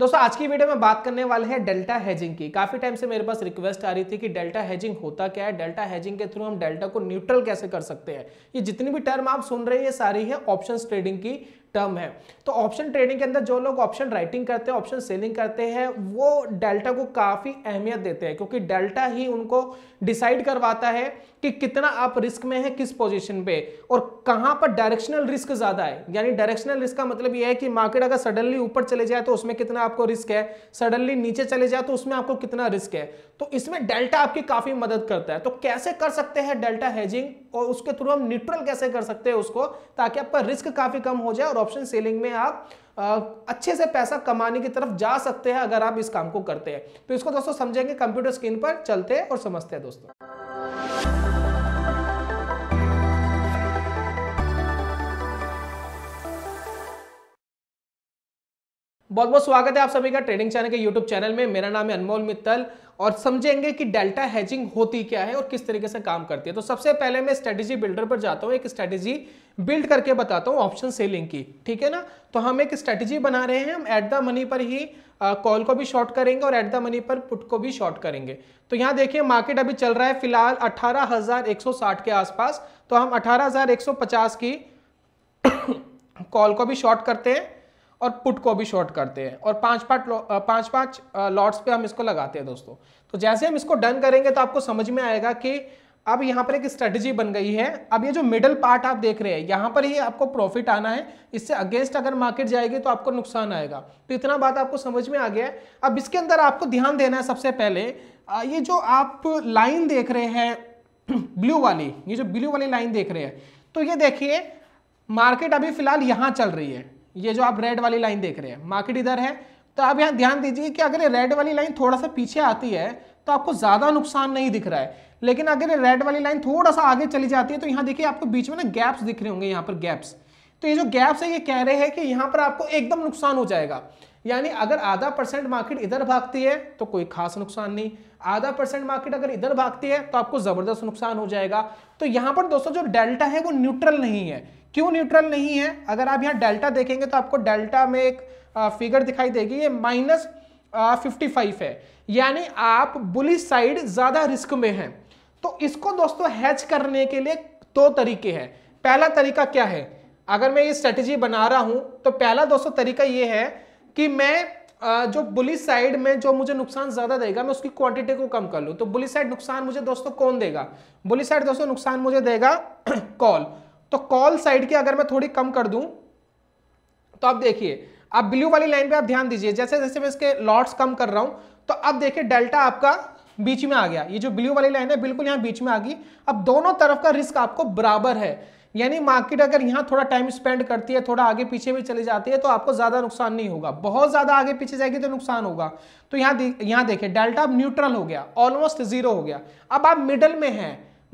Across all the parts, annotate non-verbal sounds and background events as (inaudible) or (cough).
दोस्तों आज की वीडियो में बात करने वाले हैं डेल्टा हेजिंग की काफी टाइम से मेरे पास रिक्वेस्ट आ रही थी कि डेल्टा हेजिंग होता क्या है डेल्टा हेजिंग के थ्रू हम डेल्टा को न्यूट्रल कैसे कर सकते हैं ये जितनी भी टर्म आप सुन रहे हैं ये सारी है ऑप्शन ट्रेडिंग की टर्म है तो ऑप्शन ट्रेडिंग के अंदर जो लोग ऑप्शन राइटिंग करते हैं ऑप्शन सेलिंग करते हैं वो डेल्टा को काफ़ी अहमियत देते हैं क्योंकि डेल्टा ही उनको डिसाइड करवाता है कि कितना आप रिस्क में है किस पोजीशन पे और कहां पर डायरेक्शनल रिस्क ज़्यादा है यानी डायरेक्शनल रिस्क का मतलब यह है कि मार्केट अगर सडनली ऊपर चले जाए तो उसमें कितना आपको रिस्क है सडनली नीचे चले जाए तो उसमें आपको कितना रिस्क है तो इसमें डेल्टा आपकी काफ़ी मदद करता है तो कैसे कर सकते हैं डेल्टा हेजिंग और उसके थ्रू हम न्यूट्रल कैसे कर सकते हैं उसको ताकि आपका रिस्क काफ़ी कम हो जाए और ऑप्शन सेलिंग में आप अच्छे से पैसा कमाने की तरफ जा सकते हैं अगर आप इस काम को करते हैं तो इसको दोस्तों समझेंगे कंप्यूटर स्क्रीन पर चलते हैं और समझते हैं दोस्तों बहुत बहुत स्वागत है आप सभी का ट्रेडिंग चैनल के यूट्यूब चैनल में मेरा नाम है अनमोल मित्तल और समझेंगे कि डेल्टा हैजिंग होती क्या है और किस तरीके से काम करती है तो सबसे पहले मैं स्ट्रेटेजी बिल्डर पर जाता हूँ एक स्ट्रेटेजी बिल्ड करके बताता हूँ ऑप्शन सेलिंग की ठीक है ना तो हम एक स्ट्रेटेजी बना रहे हैं हम एट द मनी पर ही कॉल को भी शॉर्ट करेंगे और एट द मनी पर पुट को भी शॉर्ट करेंगे तो यहाँ देखिए मार्केट अभी चल रहा है फिलहाल अठारह के आसपास तो हम अठारह की कॉल (coughs) को भी शॉर्ट करते हैं और पुट को भी शॉर्ट करते हैं और पांच पांच पांच पांच लॉट्स पे हम इसको लगाते हैं दोस्तों तो जैसे हम इसको डन करेंगे तो आपको समझ में आएगा कि अब यहाँ पर एक स्ट्रेटजी बन गई है अब ये जो मिडल पार्ट आप देख रहे हैं यहाँ पर ही आपको प्रॉफिट आना है इससे अगेंस्ट अगर मार्केट जाएगी तो आपको नुकसान आएगा तो इतना बात आपको समझ में आ गया है अब इसके अंदर आपको ध्यान देना है सबसे पहले ये जो आप लाइन देख रहे हैं ब्लू (clears throat) वाली ये जो ब्लू वाली लाइन देख रहे हैं तो ये देखिए मार्केट अभी फिलहाल यहाँ चल रही है ये जो आप रेड वाली लाइन देख रहे हैं मार्केट इधर है तो आप यहाँ ध्यान दीजिए कि अगर ये रेड वाली लाइन थोड़ा सा पीछे आती है तो आपको ज़्यादा नुकसान नहीं दिख रहा है लेकिन अगर ये रेड वाली लाइन थोड़ा सा आगे चली जाती है तो यहाँ देखिए आपको बीच में ना गैप्स दिख रहे होंगे यहाँ पर गैप्स तो ये जो गैप्स है ये कह रहे हैं कि यहाँ पर आपको एकदम नुकसान हो जाएगा यानी अगर आधा परसेंट मार्केट इधर भागती है तो कोई खास नुकसान नहीं आधा परसेंट मार्केट अगर इधर भागती है तो आपको ज़बरदस्त नुकसान हो जाएगा तो यहाँ पर दोस्तों जो डेल्टा है वो न्यूट्रल नहीं है क्यों न्यूट्रल नहीं है अगर आप यहाँ डेल्टा देखेंगे तो आपको डेल्टा में एक फिगर दिखाई देगी ये माइनस फिफ्टी फाइव है यानी आप बुलिस साइड ज़्यादा रिस्क में हैं तो इसको दोस्तों हैच करने के लिए दो तरीके हैं पहला तरीका क्या है अगर मैं ये स्ट्रेटेजी बना रहा हूं तो पहला दोस्तों तरीका ये है कि मैं जो बुलिस साइड में जो मुझे नुकसान ज़्यादा देगा मैं उसकी क्वांटिटी को कम कर लूँ तो बुलिस साइड नुकसान मुझे दोस्तों कौन देगा बुलिस साइड दोस्तों नुकसान मुझे देगा कॉल (clears throat) तो कॉल साइड की अगर मैं थोड़ी कम कर दूं तो आप देखिए आप ब्लू वाली लाइन पे आप ध्यान दीजिए जैसे जैसे मैं इसके लॉट्स कम कर रहा हूं तो अब देखिए डेल्टा आपका बीच में आ गया ये जो ब्लू वाली लाइन है बिल्कुल यहां बीच में आ गई अब दोनों तरफ का रिस्क आपको बराबर है यानी मार्केट अगर यहां थोड़ा टाइम स्पेंड करती है थोड़ा आगे पीछे भी चली जाती है तो आपको ज़्यादा नुकसान नहीं होगा बहुत ज़्यादा आगे पीछे जाएगी तो नुकसान होगा तो यहां दे, देखिए डेल्टा न्यूट्रल हो गया ऑलमोस्ट जीरो हो गया अब आप मिडल में हैं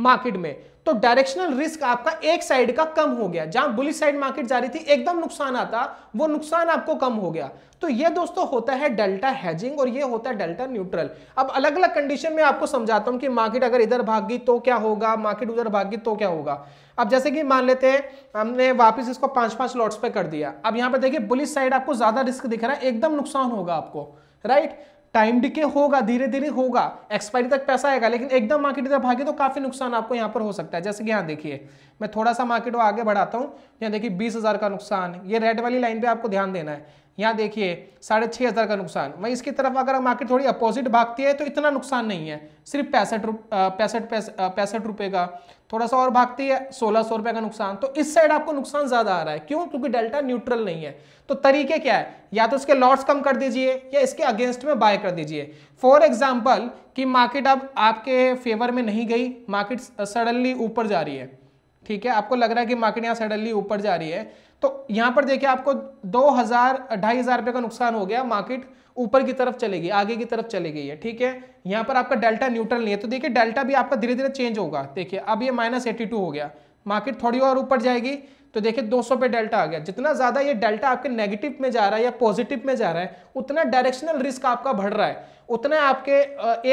मार्केट में तो डायरेक्शनल रिस्क आपका एक साइड का कम हो गया जहां बुलिस साइड मार्केट जा रही थी एकदम नुकसान आता वो नुकसान आपको कम हो गया तो ये दोस्तों होता है डेल्टा हैजिंग और ये होता है डेल्टा न्यूट्रल अब अलग अलग कंडीशन में आपको समझाता हूं कि मार्केट अगर इधर भागी तो क्या होगा मार्केट उधर भागी तो क्या होगा अब जैसे कि मान लेते हैं हमने वापस इसको पांच पांच लॉट्स पे कर दिया अब यहां पर देखिए बुलिस साइड आपको ज्यादा रिस्क दिख रहा है एकदम नुकसान होगा आपको राइट टाइम डिके होगा धीरे धीरे होगा एक्सपायरी तक पैसा आएगा लेकिन एकदम मार्केट इधर भागे तो काफ़ी नुकसान आपको यहाँ पर हो सकता है जैसे कि यहाँ देखिए मैं थोड़ा सा मार्केट को आगे बढ़ाता हूँ यहाँ देखिए बीस हज़ार का नुकसान ये रेड वाली लाइन पे आपको ध्यान देना है यहाँ देखिए साढ़े छः हज़ार का नुकसान वहीं इसकी तरफ अगर मार्केट थोड़ी अपोजिट भागती है तो इतना नुकसान नहीं है सिर्फ पैंसठ पैंसठ पैंसठ रुपये का थोड़ा सा और भागती है सोलह सौ रुपये का नुकसान तो इस साइड आपको नुकसान ज़्यादा आ रहा है क्यों क्योंकि डेल्टा न्यूट्रल नहीं है तो तरीके क्या है या तो इसके लॉट्स कम कर दीजिए या इसके अगेंस्ट में बाय कर दीजिए फॉर एग्जाम्पल कि मार्केट अब आपके फेवर में नहीं गई मार्केट सडनली ऊपर जा रही है ठीक है आपको लग रहा है कि मार्केट यहाँ सडनली ऊपर जा रही है तो यहां पर देखिए आपको दो हज़ार ढाई हज़ार रुपए का नुकसान हो गया मार्केट ऊपर की तरफ चलेगी आगे की तरफ चले गई है ठीक है यहां पर आपका डेल्टा न्यूट्रल नहीं है तो देखिए डेल्टा भी आपका धीरे धीरे चेंज होगा देखिए अब ये माइनस एटी टू हो गया मार्केट थोड़ी और ऊपर जाएगी तो देखिए 200 पे डेल्टा आ गया जितना ज़्यादा ये डेल्टा आपके नेगेटिव में जा रहा है या पॉजिटिव में जा रहा है उतना डायरेक्शनल रिस्क आपका बढ़ रहा है उतना आपके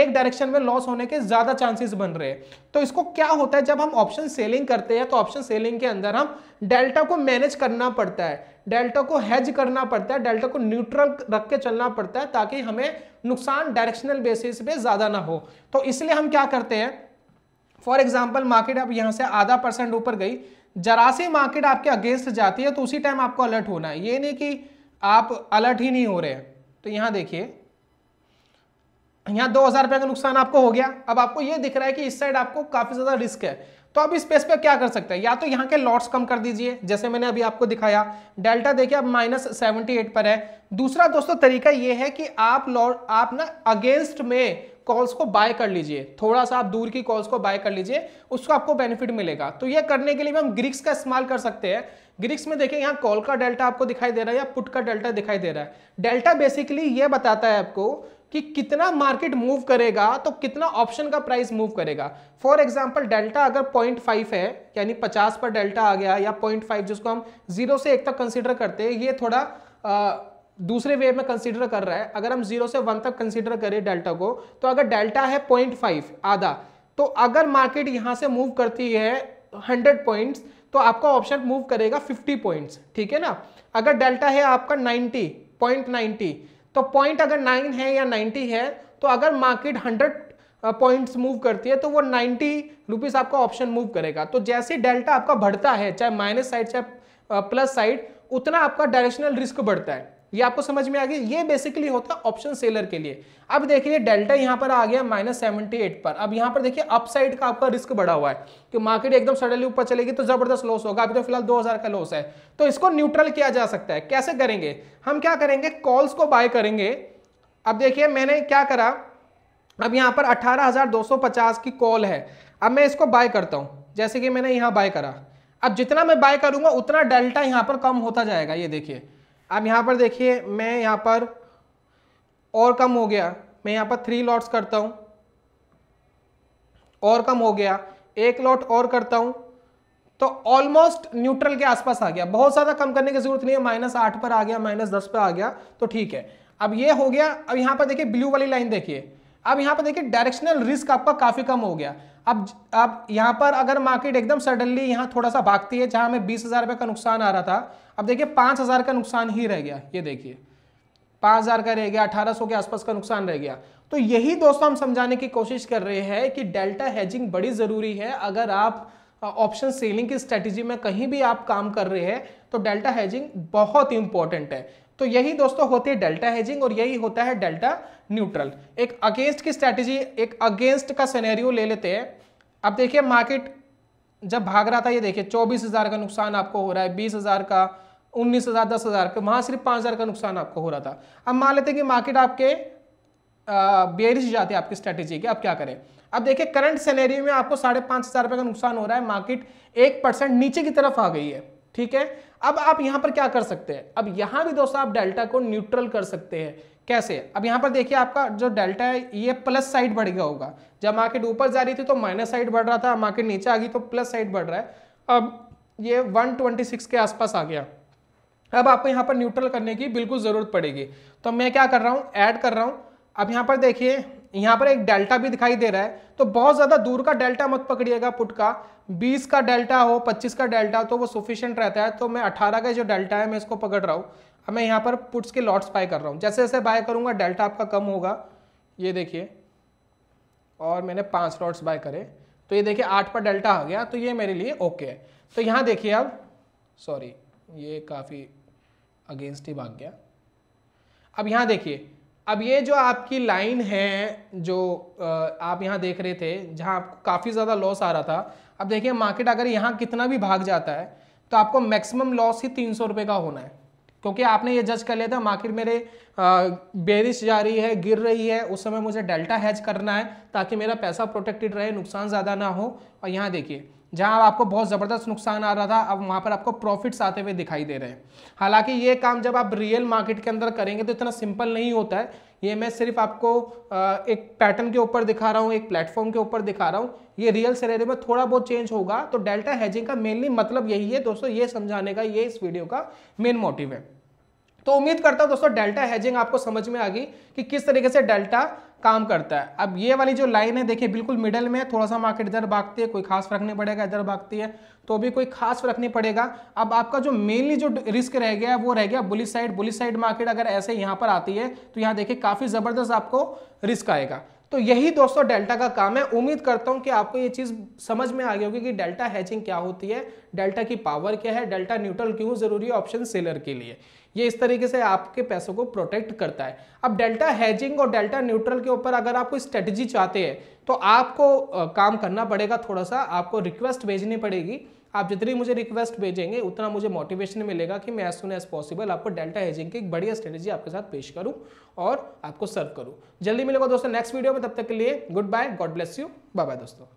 एक डायरेक्शन में लॉस होने के ज़्यादा चांसेस बन रहे हैं तो इसको क्या होता है जब हम ऑप्शन सेलिंग करते हैं तो ऑप्शन सेलिंग के अंदर हम डेल्टा को मैनेज करना पड़ता है डेल्टा को हैज करना पड़ता है डेल्टा को न्यूट्रल रख के चलना पड़ता है ताकि हमें नुकसान डायरेक्शनल बेसिस पे ज़्यादा ना हो तो इसलिए हम क्या करते हैं फॉर एग्जाम्पल मार्केट अब यहाँ से आधा परसेंट ऊपर गई जरा सी मार्केट आपके अगेंस्ट जाती है तो उसी टाइम आपको अलर्ट होना है ये नहीं कि आप अलर्ट ही नहीं हो रहे हैं तो यहाँ देखिए यहाँ दो हज़ार रुपये का नुकसान आपको हो गया अब आपको ये दिख रहा है कि इस साइड आपको काफ़ी ज़्यादा रिस्क है तो इस स्पेस पे क्या कर सकते हैं या तो यहाँ के लॉट्स कम कर दीजिए जैसे मैंने अभी आपको दिखाया डेल्टा देखिए अब माइनस सेवेंटी एट पर है दूसरा दोस्तों तरीका ये है कि आप लॉट आप ना अगेंस्ट में कॉल्स को बाय कर लीजिए थोड़ा सा आप दूर की कॉल्स को बाय कर लीजिए उसको आपको बेनिफिट मिलेगा तो ये करने के लिए भी हम ग्रिक्स का इस्तेमाल कर सकते हैं ग्रिक्स में देखिए यहाँ कॉल का डेल्टा आपको दिखाई दे रहा है या पुट का डेल्टा दिखाई दे रहा है डेल्टा बेसिकली ये बताता है आपको कि कितना मार्केट मूव करेगा तो कितना ऑप्शन का प्राइस मूव करेगा फॉर एग्जाम्पल डेल्टा अगर 0.5 है यानी 50 पर डेल्टा आ गया या 0.5 जिसको हम जीरो से एक तक कंसिडर करते हैं ये थोड़ा आ, दूसरे वे में कंसिडर कर रहा है अगर हम जीरो से वन तक कंसिडर करें डेल्टा को तो अगर डेल्टा है पॉइंट आधा तो अगर मार्केट यहाँ से मूव करती है हंड्रेड पॉइंट्स तो आपका ऑप्शन मूव करेगा फिफ्टी पॉइंट्स ठीक है ना अगर डेल्टा है आपका नाइन्टी पॉइंट नाइन्टी तो पॉइंट अगर नाइन है या नाइन्टी है तो अगर मार्केट हंड्रेड पॉइंट्स मूव करती है तो वो नाइन्टी रुपीज़ आपका ऑप्शन मूव करेगा तो जैसे डेल्टा आपका बढ़ता है चाहे माइनस साइड चाहे प्लस साइड उतना आपका डायरेक्शनल रिस्क बढ़ता है ये आपको समझ में आ गई ये बेसिकली होता है ऑप्शन सेलर के लिए अब देखिए डेल्टा यहां पर आ गया माइनस सेवेंटी एट पर अब यहां पर देखिए अपसाइड का आपका रिस्क बढ़ा हुआ है कि मार्केट एकदम सडनली ऊपर चलेगी तो जबरदस्त लॉस होगा अभी तो फिलहाल दो हजार का लॉस है तो इसको न्यूट्रल किया जा सकता है कैसे करेंगे हम क्या करेंगे कॉल्स को बाय करेंगे अब देखिए मैंने क्या करा अब यहां पर अठारह की कॉल है अब मैं इसको बाय करता हूं जैसे कि मैंने यहां बाय करा अब जितना मैं बाय करूंगा उतना डेल्टा यहाँ पर कम होता जाएगा ये देखिए अब यहाँ पर देखिए मैं यहाँ पर और कम हो गया मैं यहाँ पर थ्री लॉट्स करता हूँ और कम हो गया एक लॉट और करता हूँ तो ऑलमोस्ट न्यूट्रल के आसपास आ गया बहुत ज़्यादा कम करने की जरूरत नहीं है माइनस आठ पर आ गया माइनस दस पर आ गया तो ठीक है अब ये हो गया अब यहाँ पर देखिए ब्लू वाली लाइन देखिए अब यहाँ पर देखिए डायरेक्शनल रिस्क आपका काफ़ी कम हो गया अब अब यहाँ पर अगर मार्केट एकदम सडनली यहाँ थोड़ा सा भागती है जहाँ हमें बीस हज़ार रुपये का नुकसान आ रहा था अब देखिए पाँच हज़ार का नुकसान ही रह गया ये देखिए पाँच हज़ार का रह गया अठारह सौ के आसपास का नुकसान रह गया तो यही दोस्तों हम समझाने की कोशिश कर रहे हैं कि डेल्टा हैजिंग बड़ी ज़रूरी है अगर आप ऑप्शन सेलिंग की स्ट्रेटजी में कहीं भी आप काम कर रहे हैं तो डेल्टा हैजिंग बहुत इंपॉर्टेंट है तो यही दोस्तों होती है डेल्टा हेजिंग और यही होता है डेल्टा न्यूट्रल एक अगेंस्ट की स्ट्रेटेजी एक अगेंस्ट का सिनेरियो ले लेते हैं अब देखिए मार्केट जब भाग रहा था ये देखिए चौबीस हज़ार का नुकसान आपको हो रहा है बीस हज़ार का उन्नीस हज़ार दस हज़ार का वहां सिर्फ पांच हज़ार का नुकसान आपको हो रहा था अब मान लेते हैं कि मार्केट आपके बेरिश जाती है आपकी स्ट्रेटेजी की अब क्या करें अब देखिए करंट सिनेरियो में आपको साढ़े पांच हज़ार रुपए का नुकसान हो रहा है मार्केट एक परसेंट नीचे की तरफ आ गई है ठीक है अब आप यहां पर क्या कर सकते हैं अब यहां भी दोस्तों आप डेल्टा को न्यूट्रल कर सकते हैं कैसे अब यहां पर देखिए आपका जो डेल्टा है ये प्लस साइड बढ़ गया होगा जब मार्केट ऊपर जा रही थी तो माइनस साइड बढ़ रहा था मार्केट नीचे आ गई तो प्लस साइड बढ़ रहा है अब ये 126 के आसपास आ गया अब आपको यहां पर न्यूट्रल करने की बिल्कुल ज़रूरत पड़ेगी तो मैं क्या कर रहा हूं ऐड कर रहा हूं अब यहां पर देखिए यहाँ पर एक डेल्टा भी दिखाई दे रहा है तो बहुत ज़्यादा दूर का डेल्टा मत पकड़िएगा पुट का 20 का डेल्टा हो 25 का डेल्टा हो तो वो सफिशियंट रहता है तो मैं 18 का जो डेल्टा है मैं इसको पकड़ रहा हूँ अब मैं यहाँ पर पुट्स के लॉट्स बाय कर रहा हूँ जैसे जैसे बाय करूँगा डेल्टा आपका कम होगा ये देखिए और मैंने पाँच लॉट्स बाय करे तो ये देखिए आठ पर डेल्टा आ गया तो ये मेरे लिए ओके है तो यहाँ देखिए अब सॉरी ये काफ़ी अगेंस्ट ही भाग गया अब यहाँ देखिए अब ये जो आपकी लाइन है जो आप यहाँ देख रहे थे जहाँ आपको काफ़ी ज़्यादा लॉस आ रहा था अब देखिए मार्केट अगर यहाँ कितना भी भाग जाता है तो आपको मैक्सिमम लॉस ही तीन सौ रुपये का होना है क्योंकि आपने ये जज कर लिया था मार्केट मेरे बेरिश जा रही है गिर रही है उस समय मुझे डेल्टा हैज करना है ताकि मेरा पैसा प्रोटेक्टेड रहे नुकसान ज़्यादा ना हो और यहाँ देखिए जहां आपको बहुत ज़बरदस्त नुकसान आ रहा था अब वहाँ पर आपको प्रॉफिट्स आते हुए दिखाई दे रहे हैं हालांकि ये काम जब आप रियल मार्केट के अंदर करेंगे तो इतना सिंपल नहीं होता है ये मैं सिर्फ आपको एक पैटर्न के ऊपर दिखा रहा हूँ एक प्लेटफॉर्म के ऊपर दिखा रहा हूँ ये रियल सिनेरियो में थोड़ा बहुत चेंज होगा तो डेल्टा हैजिंग का मेनली मतलब यही है दोस्तों ये समझाने का ये इस वीडियो का मेन मोटिव है तो उम्मीद करता हूँ दोस्तों डेल्टा हैजिंग आपको समझ में आ गई कि किस तरीके से डेल्टा काम करता है अब ये वाली जो लाइन है देखिए बिल्कुल मिडल में है थोड़ा सा मार्केट इधर भागती है कोई खास फर्क नहीं पड़ेगा इधर भागती है तो भी कोई खास फर्क नहीं पड़ेगा अब आपका जो मेनली जो रिस्क रह गया है वो रह गया bullish side bullish side market अगर ऐसे यहाँ पर आती है तो यहाँ देखिए काफ़ी ज़बरदस्त आपको रिस्क आएगा तो यही दोस्तों डेल्टा का काम है उम्मीद करता हूं कि आपको ये चीज़ समझ में आ गई होगी कि डेल्टा हैचिंग क्या होती है डेल्टा की पावर क्या है डेल्टा न्यूट्रल क्यों ज़रूरी है ऑप्शन सेलर के लिए ये इस तरीके से आपके पैसों को प्रोटेक्ट करता है अब डेल्टा हैजिंग और डेल्टा न्यूट्रल के ऊपर अगर आप कोई स्ट्रेटजी चाहते हैं तो आपको काम करना पड़ेगा थोड़ा सा आपको रिक्वेस्ट भेजनी पड़ेगी आप जितनी मुझे रिक्वेस्ट भेजेंगे उतना मुझे मोटिवेशन मिलेगा कि मैं एज सुन एज पॉसिबल आपको डेल्टा हेजिंग की एक बढ़िया स्ट्रेटेजी आपके साथ पेश करूं और आपको सर्व करूं जल्दी मिलेगा दोस्तों नेक्स्ट वीडियो में तब तक के लिए good bye God bless you bye bye दोस्तों